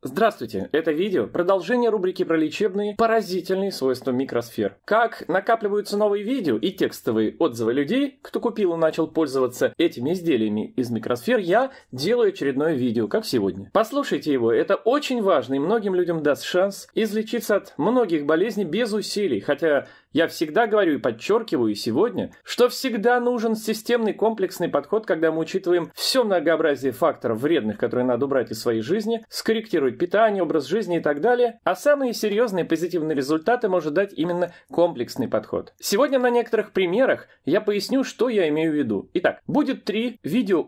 Здравствуйте! Это видео – продолжение рубрики про лечебные поразительные свойства микросфер. Как накапливаются новые видео и текстовые отзывы людей, кто купил и начал пользоваться этими изделиями из микросфер, я делаю очередное видео, как сегодня. Послушайте его, это очень важно и многим людям даст шанс излечиться от многих болезней без усилий, хотя я всегда говорю и подчеркиваю и сегодня, что всегда нужен системный комплексный подход, когда мы учитываем все многообразие факторов вредных, которые надо убрать из своей жизни, скорректировать питание, образ жизни и так далее, а самые серьезные позитивные результаты может дать именно комплексный подход. Сегодня на некоторых примерах я поясню, что я имею в виду. Итак, будет три видео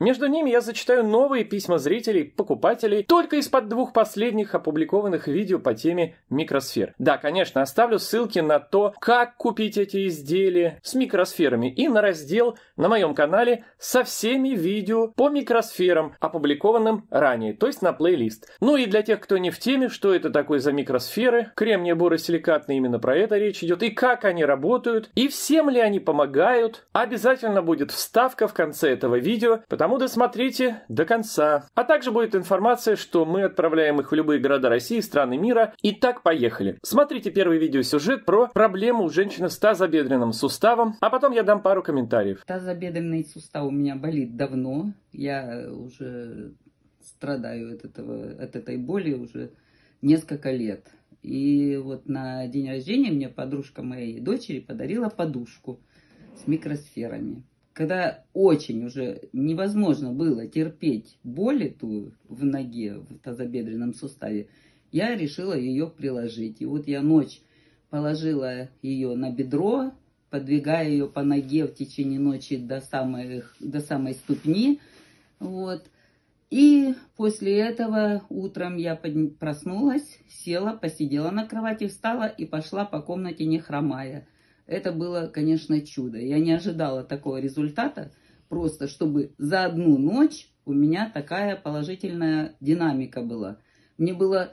Между ними я зачитаю новые письма зрителей, покупателей, только из-под двух последних опубликованных видео по теме микросфер. Да, конечно, оставлю ссылки на то, то, как купить эти изделия с микросферами и на раздел на моем канале со всеми видео по микросферам, опубликованным ранее, то есть на плейлист. Ну и для тех, кто не в теме, что это такое за микросферы, кремния-боросиликатные, именно про это речь идет, и как они работают, и всем ли они помогают, обязательно будет вставка в конце этого видео, потому досмотрите до конца. А также будет информация, что мы отправляем их в любые города России, страны мира. И так поехали. Смотрите первый видеосюжет про проблемы проблема у женщины с тазобедренным суставом, а потом я дам пару комментариев. Тазобедренный сустав у меня болит давно. Я уже страдаю от, этого, от этой боли уже несколько лет. И вот на день рождения мне подружка моей дочери подарила подушку с микросферами. Когда очень уже невозможно было терпеть боль эту в ноге, в тазобедренном суставе, я решила ее приложить. И вот я ночь положила ее на бедро, подвигая ее по ноге в течение ночи до, самой до самой ступни. Вот. И после этого утром я проснулась, села, посидела на кровати, встала и пошла по комнате не хромая. Это было, конечно, чудо. Я не ожидала такого результата, просто чтобы за одну ночь у меня такая положительная динамика была. Мне было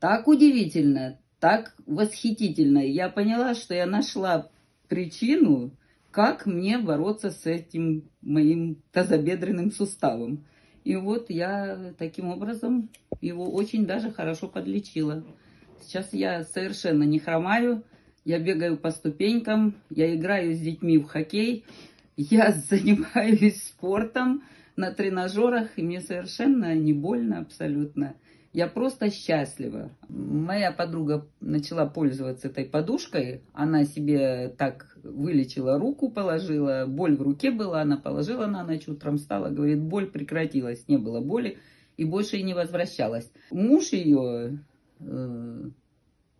так удивительно, так восхитительно. Я поняла, что я нашла причину, как мне бороться с этим моим тазобедренным суставом. И вот я таким образом его очень даже хорошо подлечила. Сейчас я совершенно не хромаю, я бегаю по ступенькам, я играю с детьми в хоккей, я занимаюсь спортом на тренажерах, и мне совершенно не больно абсолютно. Я просто счастлива. Моя подруга начала пользоваться этой подушкой. Она себе так вылечила руку, положила. Боль в руке была, она положила на ночь, утром встала. Говорит, боль прекратилась, не было боли. И больше и не возвращалась. Муж ее э,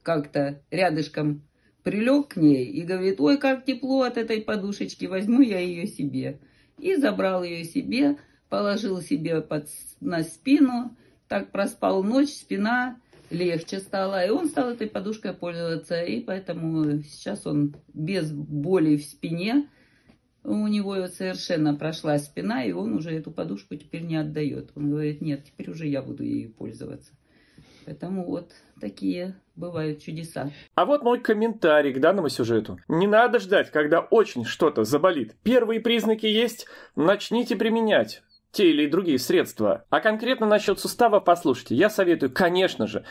как-то рядышком прилег к ней и говорит, ой, как тепло от этой подушечки, возьму я ее себе. И забрал ее себе, положил себе под, на спину, так проспал ночь, спина легче стала. И он стал этой подушкой пользоваться. И поэтому сейчас он без боли в спине. У него совершенно прошла спина, и он уже эту подушку теперь не отдает. Он говорит, нет, теперь уже я буду ею пользоваться. Поэтому вот такие бывают чудеса. А вот мой комментарий к данному сюжету. Не надо ждать, когда очень что-то заболит. Первые признаки есть, начните применять те или другие средства. А конкретно насчет сустава послушайте. Я советую, конечно же,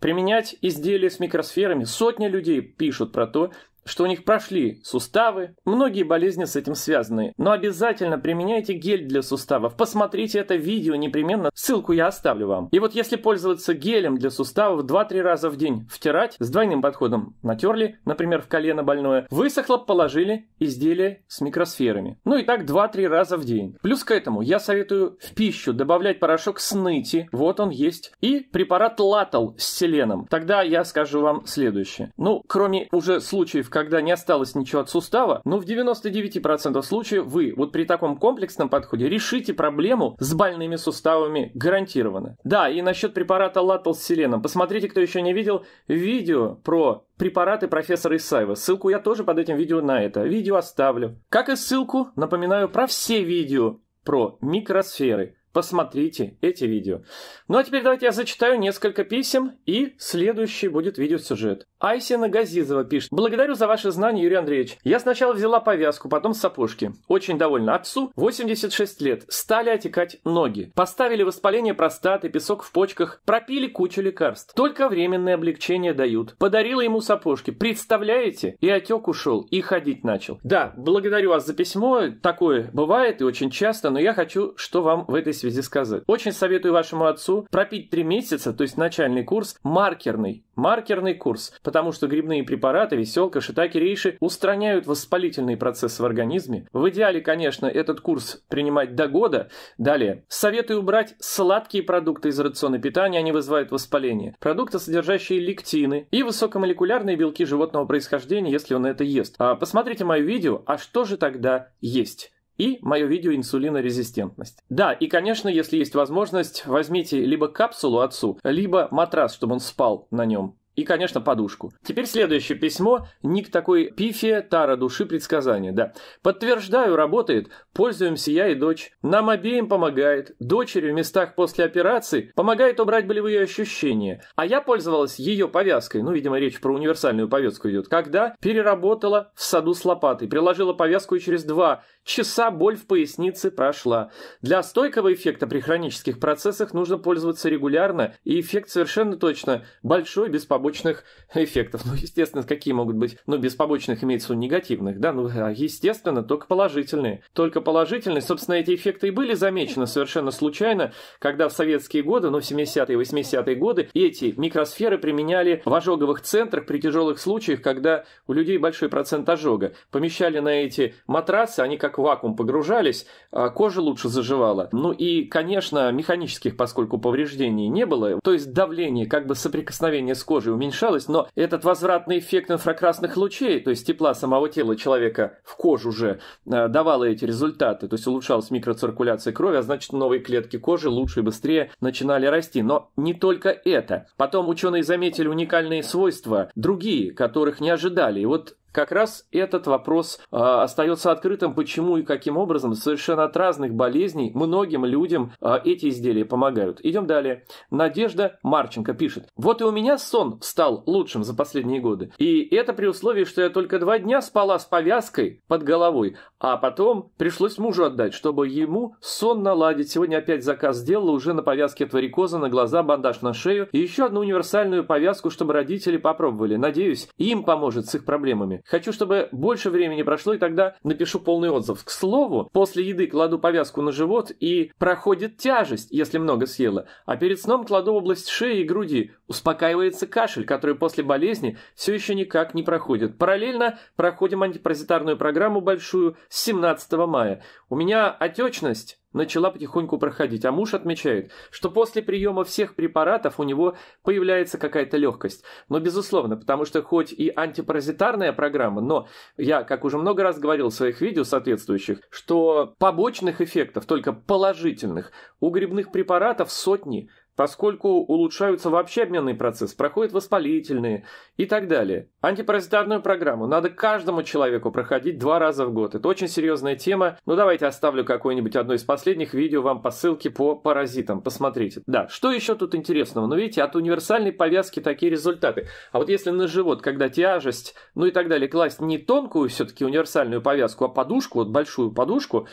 применять изделия с микросферами. Сотни людей пишут про то, что у них прошли суставы, многие болезни с этим связаны. Но обязательно применяйте гель для суставов. Посмотрите это видео непременно, ссылку я оставлю вам. И вот если пользоваться гелем для суставов 2-3 раза в день, втирать с двойным подходом, натерли, например, в колено больное, высохло, положили изделие с микросферами. Ну и так 2-3 раза в день. Плюс к этому я советую в пищу добавлять порошок сныти, вот он есть, и препарат латал с селеном. Тогда я скажу вам следующее. Ну, кроме уже случаев, когда не осталось ничего от сустава, но ну, в 99% случаев вы вот при таком комплексном подходе решите проблему с больными суставами гарантированно. Да, и насчет препарата латал с селеном. Посмотрите, кто еще не видел, видео про препараты профессора Исаева. Ссылку я тоже под этим видео на это. Видео оставлю. Как и ссылку, напоминаю про все видео про микросферы посмотрите эти видео. Ну а теперь давайте я зачитаю несколько писем, и следующий будет видеосюжет. Айсина Газизова пишет. Благодарю за ваши знания, Юрий Андреевич. Я сначала взяла повязку, потом сапожки. Очень довольна. Отцу 86 лет. Стали отекать ноги. Поставили воспаление простаты, песок в почках. Пропили кучу лекарств. Только временное облегчение дают. Подарила ему сапожки. Представляете? И отек ушел, и ходить начал. Да, благодарю вас за письмо. Такое бывает и очень часто, но я хочу, что вам в этой связи связи сказать. Очень советую вашему отцу пропить 3 месяца, то есть начальный курс, маркерный, маркерный курс, потому что грибные препараты, веселка, шитаки, рейши устраняют воспалительные процессы в организме. В идеале, конечно, этот курс принимать до года. Далее. Советую убрать сладкие продукты из рациона питания, они вызывают воспаление. Продукты, содержащие лектины и высокомолекулярные белки животного происхождения, если он это ест. А, посмотрите мое видео «А что же тогда есть?» и мое видео «Инсулинорезистентность». Да, и, конечно, если есть возможность, возьмите либо капсулу отцу, либо матрас, чтобы он спал на нем и, конечно, подушку. Теперь следующее письмо. Ник такой пифе, тара души, предсказание, Да. «Подтверждаю, работает. Пользуемся я и дочь. Нам обеим помогает. Дочери в местах после операции помогает убрать болевые ощущения. А я пользовалась ее повязкой. Ну, видимо, речь про универсальную повязку идет. Когда переработала в саду с лопатой. Приложила повязку и через два часа боль в пояснице прошла. Для стойкого эффекта при хронических процессах нужно пользоваться регулярно. И эффект совершенно точно большой, без побочных побочных эффектов. Ну, естественно, какие могут быть? Ну, без побочных имеется негативных, да? Ну, а, естественно, только положительные. Только положительные. Собственно, эти эффекты и были замечены совершенно случайно, когда в советские годы, ну, 70-е, 80-е годы, эти микросферы применяли в ожоговых центрах при тяжелых случаях, когда у людей большой процент ожога. Помещали на эти матрасы, они как вакуум погружались, а кожа лучше заживала. Ну и, конечно, механических, поскольку повреждений не было, то есть давление, как бы соприкосновение с кожей уменьшалось, но этот возвратный эффект инфракрасных лучей, то есть тепла самого тела человека в кожу уже, э, давала эти результаты, то есть улучшалась микроциркуляция крови, а значит новые клетки кожи лучше и быстрее начинали расти. Но не только это. Потом ученые заметили уникальные свойства, другие, которых не ожидали. И вот как раз этот вопрос э, остается открытым, почему и каким образом совершенно от разных болезней многим людям э, эти изделия помогают. Идем далее. Надежда Марченко пишет. Вот и у меня сон стал лучшим за последние годы. И это при условии, что я только два дня спала с повязкой под головой, а потом пришлось мужу отдать, чтобы ему сон наладить. Сегодня опять заказ сделала уже на повязке от варикоза, на глаза, бандаж на шею и еще одну универсальную повязку, чтобы родители попробовали. Надеюсь, им поможет с их проблемами. Хочу, чтобы больше времени прошло, и тогда напишу полный отзыв. К слову, после еды кладу повязку на живот и проходит тяжесть, если много съела. А перед сном кладу область шеи и груди. Успокаивается кашель, который после болезни все еще никак не проходит. Параллельно проходим антипаразитарную программу большую с 17 мая. У меня отечность начала потихоньку проходить, а муж отмечает, что после приема всех препаратов у него появляется какая-то легкость. Но безусловно, потому что хоть и антипаразитарная программа, но я, как уже много раз говорил в своих видео соответствующих, что побочных эффектов, только положительных, у грибных препаратов сотни, поскольку улучшаются вообще обменный процесс, проходят воспалительные и так далее. Антипаразитарную программу надо каждому человеку проходить два раза в год. Это очень серьезная тема. Ну давайте оставлю какое-нибудь одно из последних видео вам по ссылке по паразитам. Посмотрите. Да, что еще тут интересного? Ну видите, от универсальной повязки такие результаты. А вот если на живот, когда тяжесть, ну и так далее, класть не тонкую все-таки универсальную повязку, а подушку, вот большую подушку,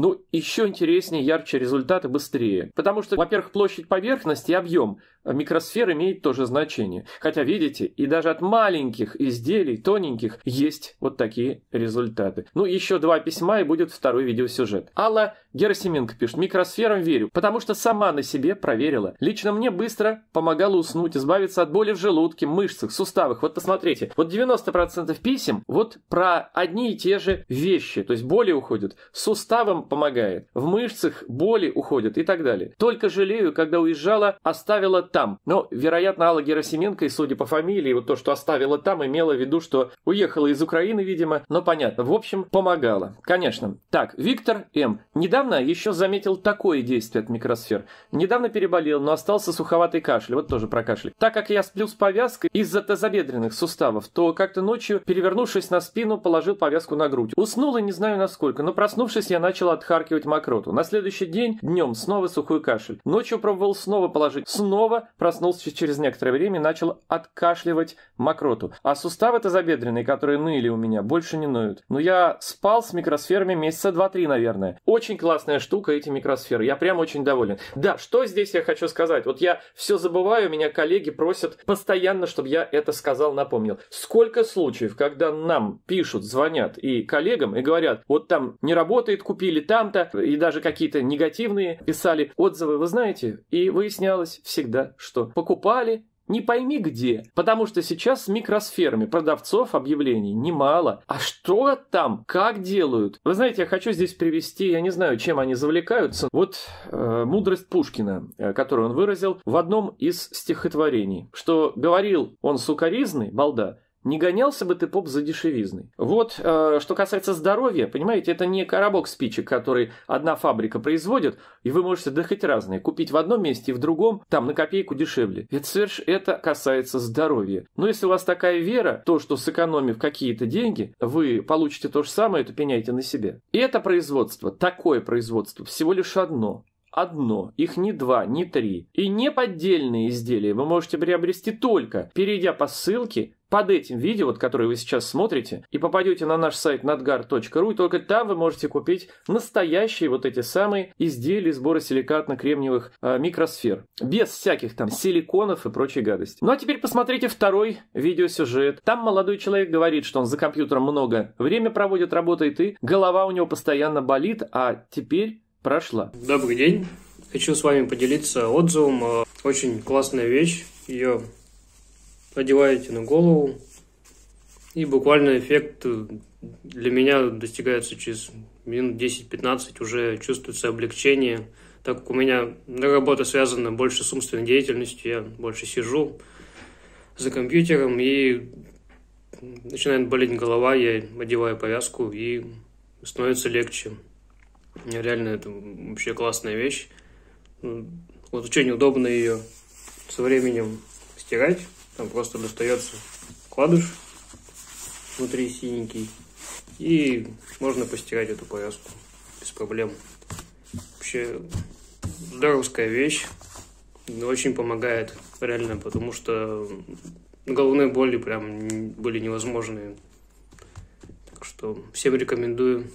ну, еще интереснее, ярче результаты, быстрее. Потому что, во-первых, площадь поверхности и объем а микросфер имеет тоже значение. Хотя, видите, и даже от маленьких изделий, тоненьких, есть вот такие результаты. Ну, еще два письма и будет второй видеосюжет. Алла Герасименко пишет, микросферам верю, потому что сама на себе проверила. Лично мне быстро помогало уснуть, избавиться от боли в желудке, мышцах, суставах. Вот посмотрите, вот 90% писем вот про одни и те же вещи, то есть боли уходят, суставам помогает, в мышцах боли уходят и так далее. Только жалею, когда уезжала, оставила там. Но, ну, вероятно, Алла Герасименко, и судя по фамилии, вот то, что оставила там, имела в виду, что уехала из Украины, видимо, но понятно. В общем, помогала. Конечно. Так, Виктор М. Недавно еще заметил такое действие от микросфер. Недавно переболел, но остался суховатый кашель. Вот тоже про кашель. Так как я сплю с повязкой из-за тазобедренных суставов, то как-то ночью, перевернувшись на спину, положил повязку на грудь. Уснул и не знаю насколько, но проснувшись, я начал отхаркивать мокроту. На следующий день днем снова сухой кашель. Ночью пробовал снова положить. Снова проснулся через некоторое время и начал откашливать мокроту. А суставы-то забедренные, которые ныли у меня, больше не ноют. Но ну, я спал с микросферами месяца два-три, наверное. Очень классная штука эти микросферы. Я прям очень доволен. Да, что здесь я хочу сказать? Вот я все забываю, меня коллеги просят постоянно, чтобы я это сказал, напомнил. Сколько случаев, когда нам пишут, звонят и коллегам и говорят, вот там не работает, купили там-то, и даже какие-то негативные писали отзывы, вы знаете, и выяснялось всегда что покупали не пойми где, потому что сейчас с микросферами продавцов объявлений немало. А что там, как делают? Вы знаете, я хочу здесь привести, я не знаю, чем они завлекаются. Вот э, мудрость Пушкина, э, которую он выразил в одном из стихотворений, что говорил он сукаризный, балда, не гонялся бы ты, поп, за дешевизной. Вот, э, что касается здоровья, понимаете, это не коробок спичек, который одна фабрика производит, и вы можете, да разные, купить в одном месте и в другом, там, на копейку дешевле. Это соверш... это касается здоровья. Но если у вас такая вера, то, что сэкономив какие-то деньги, вы получите то же самое, это пеняйте на себе. И это производство, такое производство, всего лишь одно одно, их не два, не три. И не поддельные изделия вы можете приобрести только, перейдя по ссылке под этим видео, вот, которое вы сейчас смотрите, и попадете на наш сайт nadgar.ru, и только там вы можете купить настоящие вот эти самые изделия сбора силикатно-кремниевых э, микросфер. Без всяких там силиконов и прочей гадости. Ну а теперь посмотрите второй видеосюжет. Там молодой человек говорит, что он за компьютером много время проводит, работает, и голова у него постоянно болит, а теперь прошла. Добрый день. Хочу с вами поделиться отзывом. Э, очень классная вещь. Ее одеваете на голову, и буквально эффект э, для меня достигается через минут 10-15, уже чувствуется облегчение, так как у меня работа связана больше с умственной деятельностью, я больше сижу за компьютером, и начинает болеть голова, я одеваю повязку, и становится легче. Реально, это вообще классная вещь. Э, вот очень удобно ее со временем стирать. Там просто достается вкладыш внутри синенький. И можно постирать эту повязку без проблем. Вообще здоровская вещь. Очень помогает, реально, потому что головные боли прям были невозможные. Так что всем рекомендую.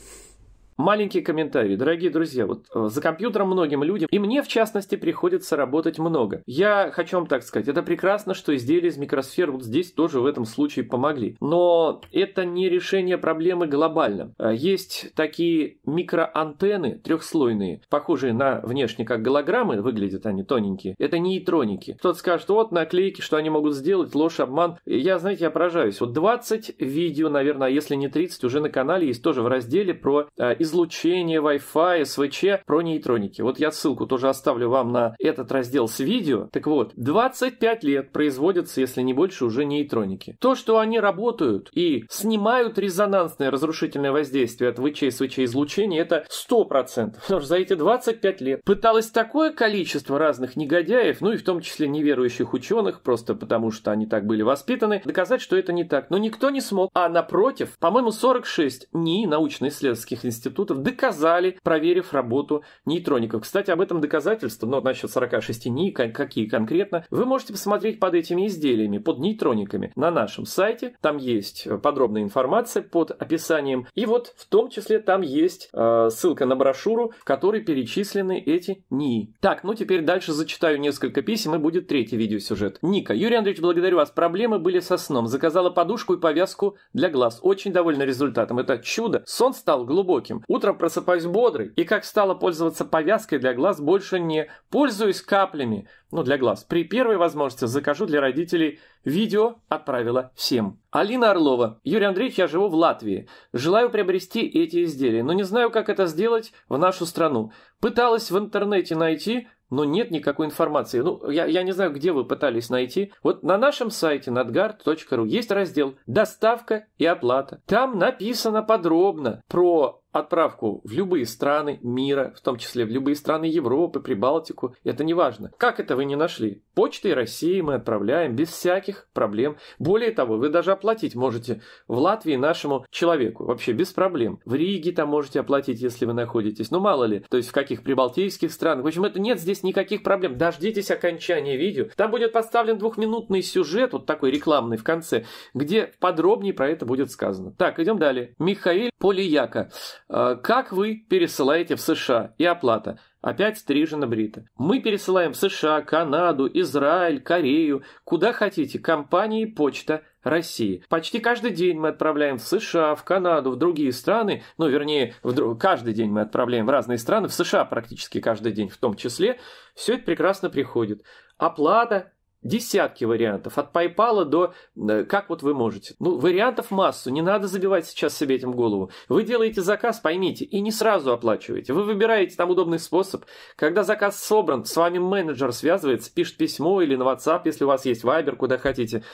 Маленький комментарий. Дорогие друзья, вот э, за компьютером многим людям, и мне в частности, приходится работать много. Я хочу вам так сказать, это прекрасно, что изделия из микросфер вот здесь тоже в этом случае помогли. Но это не решение проблемы глобально. Э, есть такие микроантенны трехслойные, похожие на внешне как голограммы, выглядят они тоненькие. Это нейтроники. Кто-то скажет, вот наклейки, что они могут сделать, ложь, обман. Я, знаете, я поражаюсь. Вот 20 видео, наверное, а если не 30, уже на канале есть тоже в разделе про э, излучение, Wi-Fi, СВЧ, про нейтроники. Вот я ссылку тоже оставлю вам на этот раздел с видео. Так вот, 25 лет производятся, если не больше, уже нейтроники. То, что они работают и снимают резонансное разрушительное воздействие от ВЧ и СВЧ излучения, это 100%. Потому что за эти 25 лет пыталось такое количество разных негодяев, ну и в том числе неверующих ученых, просто потому что они так были воспитаны, доказать, что это не так. Но никто не смог. А напротив, по-моему, 46 НИИ научно-исследовательских институтов институтов доказали, проверив работу нейтроников. Кстати, об этом доказательство, ну, насчет 46 НИ, какие конкретно, вы можете посмотреть под этими изделиями, под нейтрониками на нашем сайте. Там есть э, подробная информация под описанием. И вот в том числе там есть э, ссылка на брошюру, в которой перечислены эти НИИ. Так, ну теперь дальше зачитаю несколько писем и будет третий видеосюжет. Ника. Юрий Андреевич, благодарю вас. Проблемы были со сном. Заказала подушку и повязку для глаз. Очень довольна результатом. Это чудо. Сон стал глубоким утром. просыпаюсь бодрый, и как стало пользоваться повязкой для глаз, больше не пользуюсь каплями, ну для глаз. При первой возможности закажу для родителей видео, отправила всем. Алина Орлова. Юрий Андреевич, я живу в Латвии. Желаю приобрести эти изделия, но не знаю, как это сделать в нашу страну. Пыталась в интернете найти, но нет никакой информации. Ну, я, я не знаю, где вы пытались найти. Вот на нашем сайте надгар.ру есть раздел «Доставка и оплата». Там написано подробно про отправку в любые страны мира, в том числе в любые страны Европы, Прибалтику, это не важно. Как это вы не нашли? Почтой России мы отправляем без всяких проблем. Более того, вы даже оплатить можете в Латвии нашему человеку, вообще без проблем. В Риге там можете оплатить, если вы находитесь, ну мало ли, то есть в каких прибалтийских странах. В общем, это нет здесь никаких проблем. Дождитесь окончания видео. Там будет поставлен двухминутный сюжет, вот такой рекламный в конце, где подробнее про это будет сказано. Так, идем далее. Михаил Полияка. Э, как вы пересылаете в США и оплата? Опять стрижена брита. Мы пересылаем в США, Канаду, Израиль, Корею, куда хотите, компании Почта России. Почти каждый день мы отправляем в США, в Канаду, в другие страны, ну, вернее, в друг... каждый день мы отправляем в разные страны, в США практически каждый день в том числе. Все это прекрасно приходит. Оплата Десятки вариантов, от PayPal до э, как вот вы можете. Ну, вариантов массу, не надо забивать сейчас себе этим голову. Вы делаете заказ, поймите, и не сразу оплачиваете. Вы выбираете там удобный способ. Когда заказ собран, с вами менеджер связывается, пишет письмо или на WhatsApp, если у вас есть Viber, куда хотите.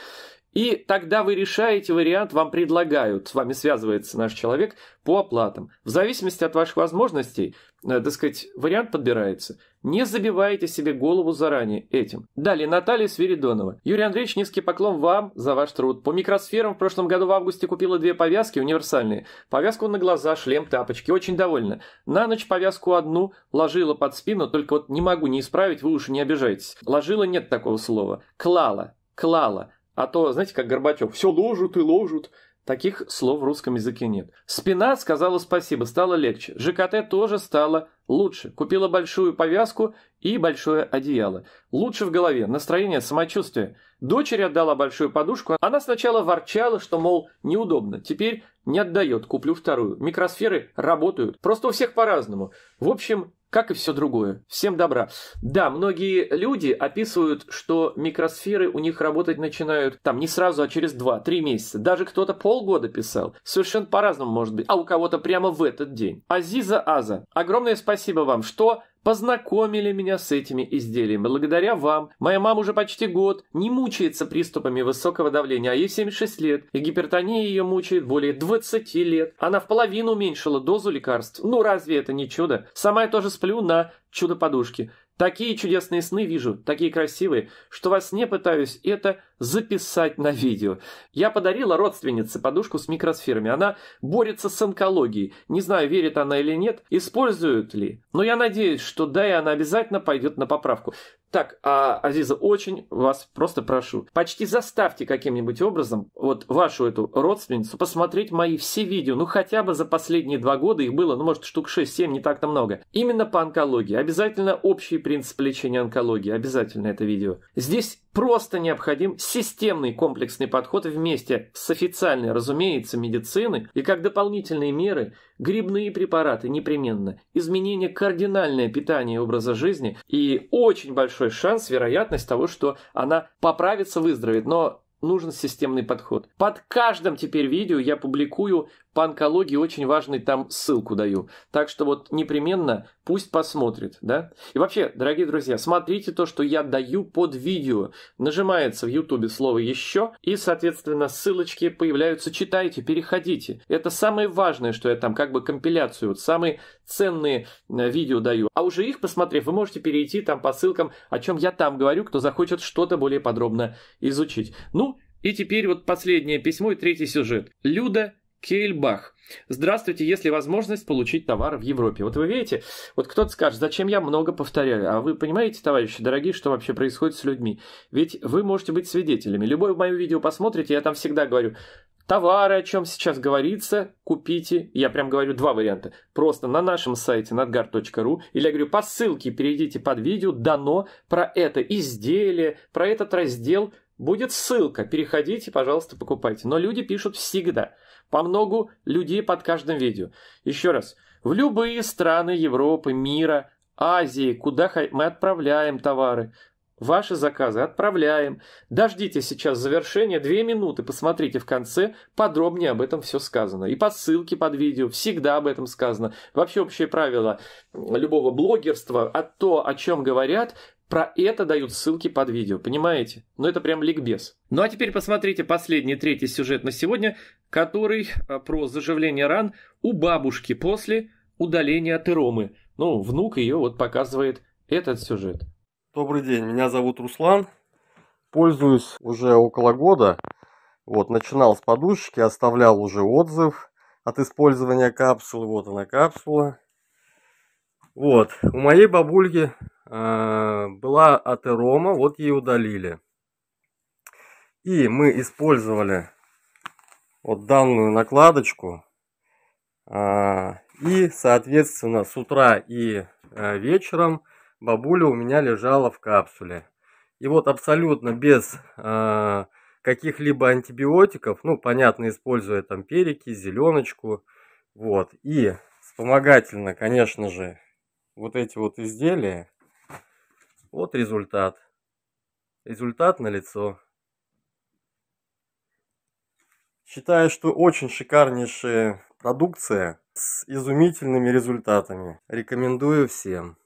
И тогда вы решаете вариант, вам предлагают, с вами связывается наш человек по оплатам. В зависимости от ваших возможностей, э, так сказать, вариант подбирается. Не забивайте себе голову заранее этим. Далее Наталья Свиридонова. Юрий Андреевич, низкий поклон вам за ваш труд. По микросферам в прошлом году в августе купила две повязки универсальные. Повязку на глаза, шлем, тапочки. Очень довольна. На ночь повязку одну ложила под спину, только вот не могу не исправить, вы уж не обижайтесь. Ложила нет такого слова. Клала. Клала. А то, знаете, как Горбачев, все ложат и ложат. Таких слов в русском языке нет. Спина сказала спасибо, стало легче. ЖКТ тоже стало Лучше. Купила большую повязку и большое одеяло. Лучше в голове, настроение, самочувствие. Дочери отдала большую подушку. Она сначала ворчала, что, мол, неудобно. Теперь не отдает, куплю вторую. Микросферы работают. Просто у всех по-разному. В общем, как и все другое. Всем добра. Да, многие люди описывают, что микросферы у них работать начинают там не сразу, а через 2-3 месяца. Даже кто-то полгода писал. Совершенно по-разному может быть. А у кого-то прямо в этот день. Азиза Аза, огромное спасибо вам, что познакомили меня с этими изделиями. Благодаря вам моя мама уже почти год не мучается приступами высокого давления, а ей 76 лет, и гипертония ее мучает более 20 лет. Она в половину уменьшила дозу лекарств. Ну разве это не чудо? Сама я тоже сплю на чудо-подушке. Такие чудесные сны вижу, такие красивые, что во сне пытаюсь это записать на видео. Я подарила родственнице подушку с микросферами. Она борется с онкологией. Не знаю, верит она или нет, использует ли. Но я надеюсь, что да, и она обязательно пойдет на поправку. Так, а, Азиза, очень вас просто прошу, почти заставьте каким-нибудь образом вот вашу эту родственницу посмотреть мои все видео, ну хотя бы за последние два года их было, ну может штук 6-7, не так-то много. Именно по онкологии. Обязательно общий принцип лечения онкологии, обязательно это видео. Здесь Просто необходим системный комплексный подход вместе с официальной, разумеется, медицины и как дополнительные меры грибные препараты непременно, изменение кардинальное питания и образа жизни и очень большой шанс, вероятность того, что она поправится, выздоровеет, но нужен системный подход. Под каждым теперь видео я публикую по онкологии очень важный там ссылку даю. Так что вот непременно пусть посмотрит, да? И вообще, дорогие друзья, смотрите то, что я даю под видео. Нажимается в ютубе слово «еще» и, соответственно, ссылочки появляются. Читайте, переходите. Это самое важное, что я там как бы компиляцию, вот самые ценные э, видео даю. А уже их, посмотрев, вы можете перейти там по ссылкам, о чем я там говорю, кто захочет что-то более подробно изучить. Ну, и теперь вот последнее письмо и третий сюжет. Люда Кельбах. Здравствуйте, есть ли возможность получить товар в Европе? Вот вы видите, вот кто-то скажет, зачем я много повторяю? А вы понимаете, товарищи дорогие, что вообще происходит с людьми? Ведь вы можете быть свидетелями. Любое мое видео посмотрите, я там всегда говорю, товары, о чем сейчас говорится, купите. Я прям говорю два варианта. Просто на нашем сайте надгар.ру или я говорю по ссылке перейдите под видео, дано про это изделие, про этот раздел Будет ссылка, переходите, пожалуйста, покупайте. Но люди пишут всегда по многу людей под каждым видео. Еще раз, в любые страны Европы, мира, Азии, куда мы отправляем товары, Ваши заказы отправляем. Дождите сейчас завершения, две минуты, посмотрите в конце, подробнее об этом все сказано. И по ссылке под видео всегда об этом сказано. Вообще общее правило любого блогерства, а то, о чем говорят, про это дают ссылки под видео, понимаете? Но ну, это прям ликбез. Ну а теперь посмотрите последний, третий сюжет на сегодня, который а, про заживление ран у бабушки после удаления атеромы. Ну, внук ее вот показывает этот сюжет. Добрый день, меня зовут Руслан. Пользуюсь уже около года. Вот, начинал с подушечки, оставлял уже отзыв от использования капсулы. Вот она капсула. Вот, у моей бабульки а, была атерома, вот ее удалили. И мы использовали вот данную накладочку. А, и, соответственно, с утра и а, вечером бабуля у меня лежала в капсуле. И вот абсолютно без каких-либо антибиотиков, ну, понятно, используя там перики, зеленочку, вот. И вспомогательно, конечно же, вот эти вот изделия, вот результат. Результат на лицо. Считаю, что очень шикарнейшая продукция с изумительными результатами. Рекомендую всем.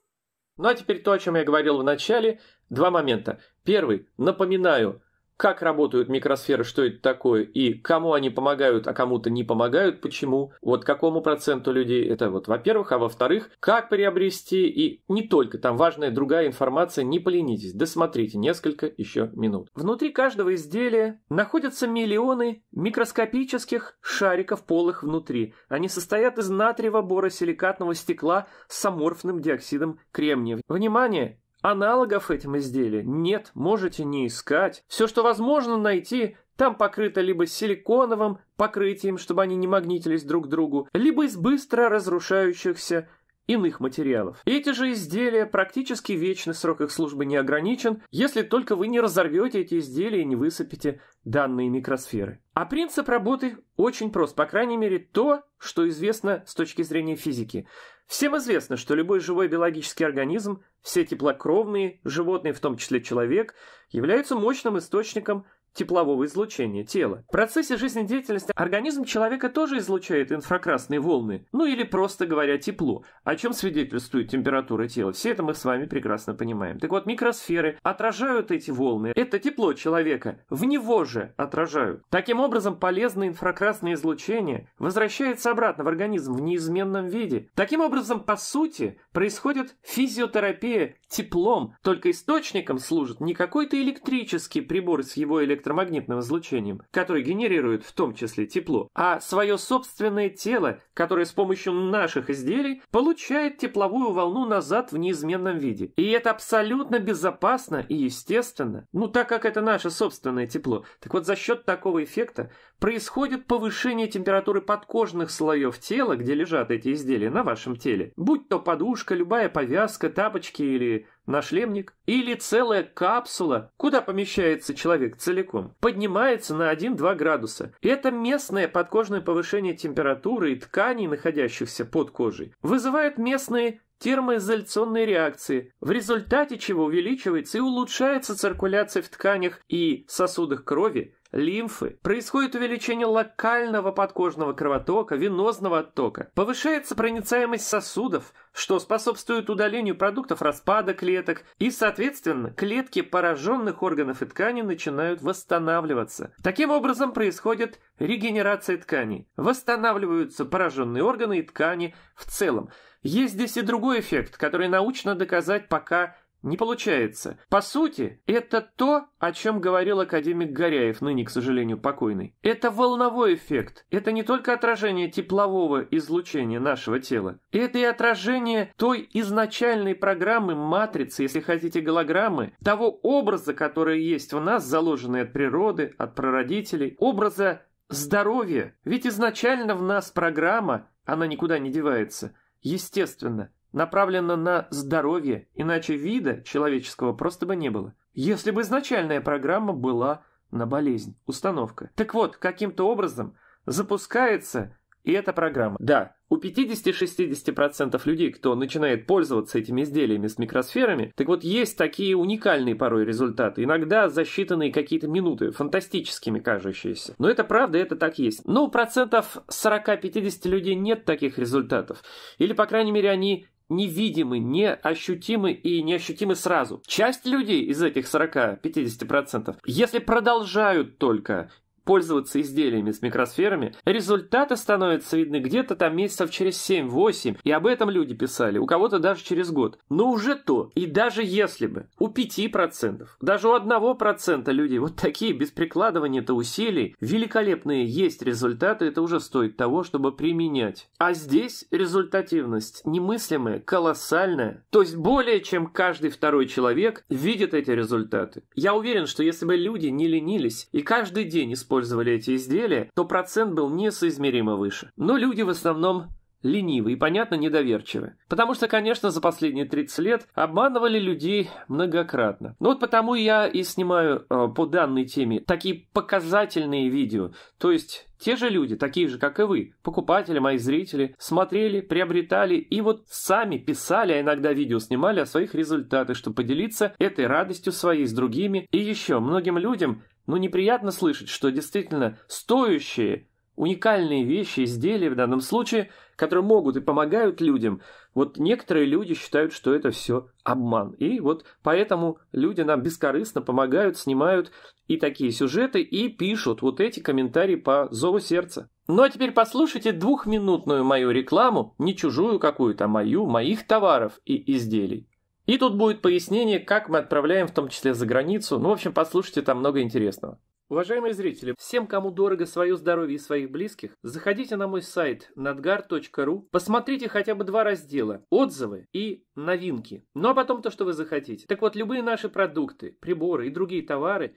Ну а теперь то, о чем я говорил в начале. Два момента. Первый. Напоминаю, как работают микросферы, что это такое, и кому они помогают, а кому-то не помогают, почему, вот какому проценту людей это вот, во-первых, а во-вторых, как приобрести, и не только, там важная другая информация, не поленитесь, досмотрите несколько еще минут. Внутри каждого изделия находятся миллионы микроскопических шариков полых внутри. Они состоят из натриево боросиликатного стекла с аморфным диоксидом кремния. Внимание! Аналогов этим изделиям нет, можете не искать. Все, что возможно найти, там покрыто либо силиконовым покрытием, чтобы они не магнитились друг к другу, либо из быстро разрушающихся иных материалов. Эти же изделия практически вечный срок их службы не ограничен, если только вы не разорвете эти изделия и не высыпете данные микросферы. А принцип работы очень прост, по крайней мере то, что известно с точки зрения физики. Всем известно, что любой живой биологический организм, все теплокровные животные, в том числе человек, являются мощным источником теплового излучения тела. В процессе жизнедеятельности организм человека тоже излучает инфракрасные волны, ну или просто говоря тепло, о чем свидетельствует температура тела. Все это мы с вами прекрасно понимаем. Так вот, микросферы отражают эти волны, это тепло человека, в него же отражают. Таким образом, полезное инфракрасное излучение возвращается обратно в организм в неизменном виде. Таким образом, по сути, происходит физиотерапия теплом, только источником служит не какой-то электрический прибор с его электроэнергией, электромагнитным излучением, которое генерирует в том числе тепло, а свое собственное тело, которое с помощью наших изделий получает тепловую волну назад в неизменном виде. И это абсолютно безопасно и естественно, ну так как это наше собственное тепло. Так вот за счет такого эффекта происходит повышение температуры подкожных слоев тела, где лежат эти изделия, на вашем теле. Будь то подушка, любая повязка, тапочки или нашлемник, или целая капсула, куда помещается человек целиком, поднимается на 1-2 градуса. Это местное подкожное повышение температуры и тканей, находящихся под кожей, вызывает местные термоизоляционные реакции, в результате чего увеличивается и улучшается циркуляция в тканях и сосудах крови, лимфы происходит увеличение локального подкожного кровотока, венозного оттока. Повышается проницаемость сосудов, что способствует удалению продуктов распада клеток, и, соответственно, клетки пораженных органов и тканей начинают восстанавливаться. Таким образом происходит регенерация тканей. Восстанавливаются пораженные органы и ткани в целом. Есть здесь и другой эффект, который научно доказать пока не получается. По сути, это то, о чем говорил академик Горяев, ныне, к сожалению, покойный. Это волновой эффект. Это не только отражение теплового излучения нашего тела. Это и отражение той изначальной программы матрицы, если хотите, голограммы, того образа, который есть в нас, заложенный от природы, от прародителей, образа здоровья. Ведь изначально в нас программа, она никуда не девается, естественно, направлена на здоровье, иначе вида человеческого просто бы не было. Если бы изначальная программа была на болезнь, установка. Так вот, каким-то образом запускается и эта программа. Да, у 50-60% людей, кто начинает пользоваться этими изделиями с микросферами, так вот есть такие уникальные порой результаты, иногда за считанные какие-то минуты, фантастическими кажущиеся. Но это правда, это так есть. Но у процентов 40-50 людей нет таких результатов. Или, по крайней мере, они невидимы, неощутимы и неощутимы сразу. Часть людей из этих 40-50%, если продолжают только пользоваться изделиями с микросферами, результаты становятся видны где-то там месяцев через 7-8, и об этом люди писали, у кого-то даже через год. Но уже то, и даже если бы у 5%, даже у 1% людей вот такие без прикладывания-то усилий, великолепные есть результаты, это уже стоит того, чтобы применять. А здесь результативность немыслимая, колоссальная. То есть более чем каждый второй человек видит эти результаты. Я уверен, что если бы люди не ленились и каждый день использовали использовали эти изделия, то процент был несоизмеримо выше. Но люди в основном ленивы и, понятно, недоверчивы. Потому что, конечно, за последние 30 лет обманывали людей многократно. Ну вот потому я и снимаю э, по данной теме такие показательные видео. То есть те же люди, такие же, как и вы, покупатели, мои зрители, смотрели, приобретали и вот сами писали, а иногда видео снимали о своих результатах, чтобы поделиться этой радостью своей с другими. И еще многим людям но ну, неприятно слышать, что действительно стоящие, уникальные вещи, изделия в данном случае, которые могут и помогают людям, вот некоторые люди считают, что это все обман. И вот поэтому люди нам бескорыстно помогают, снимают и такие сюжеты, и пишут вот эти комментарии по зову сердца. Ну а теперь послушайте двухминутную мою рекламу, не чужую какую-то, а мою, моих товаров и изделий. И тут будет пояснение, как мы отправляем в том числе за границу. Ну, в общем, послушайте, там много интересного. Уважаемые зрители, всем, кому дорого свое здоровье и своих близких, заходите на мой сайт nadgar.ru, посмотрите хотя бы два раздела – отзывы и новинки. Ну а потом то, что вы захотите. Так вот, любые наши продукты, приборы и другие товары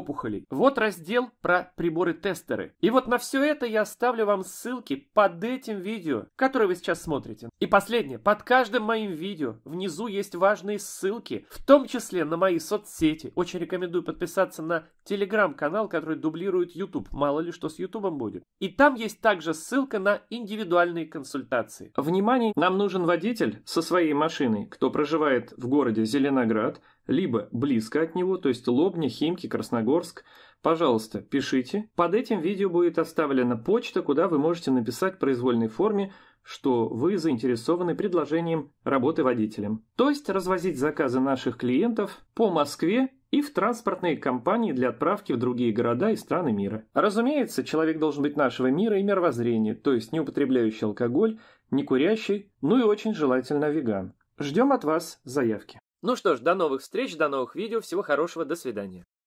опухолей. Вот раздел про приборы-тестеры. И вот на все это я оставлю вам ссылки под этим видео, которое вы сейчас смотрите. И последнее, под каждым моим видео внизу есть важные ссылки, в том числе на мои соцсети. Очень рекомендую подписаться на телеграм-канал, который дублирует YouTube. Мало ли что с YouTube будет. И там есть также ссылка на индивидуальные консультации. Внимание, нам нужен водитель со своей машиной, кто проживает в городе Зеленоград, либо близко от него, то есть Лобня, Химки, Красногорск, пожалуйста, пишите. Под этим видео будет оставлена почта, куда вы можете написать в произвольной форме, что вы заинтересованы предложением работы водителем. То есть развозить заказы наших клиентов по Москве и в транспортные компании для отправки в другие города и страны мира. Разумеется, человек должен быть нашего мира и мировоззрения, то есть не употребляющий алкоголь, не курящий, ну и очень желательно веган. Ждем от вас заявки. Ну что ж, до новых встреч, до новых видео, всего хорошего, до свидания.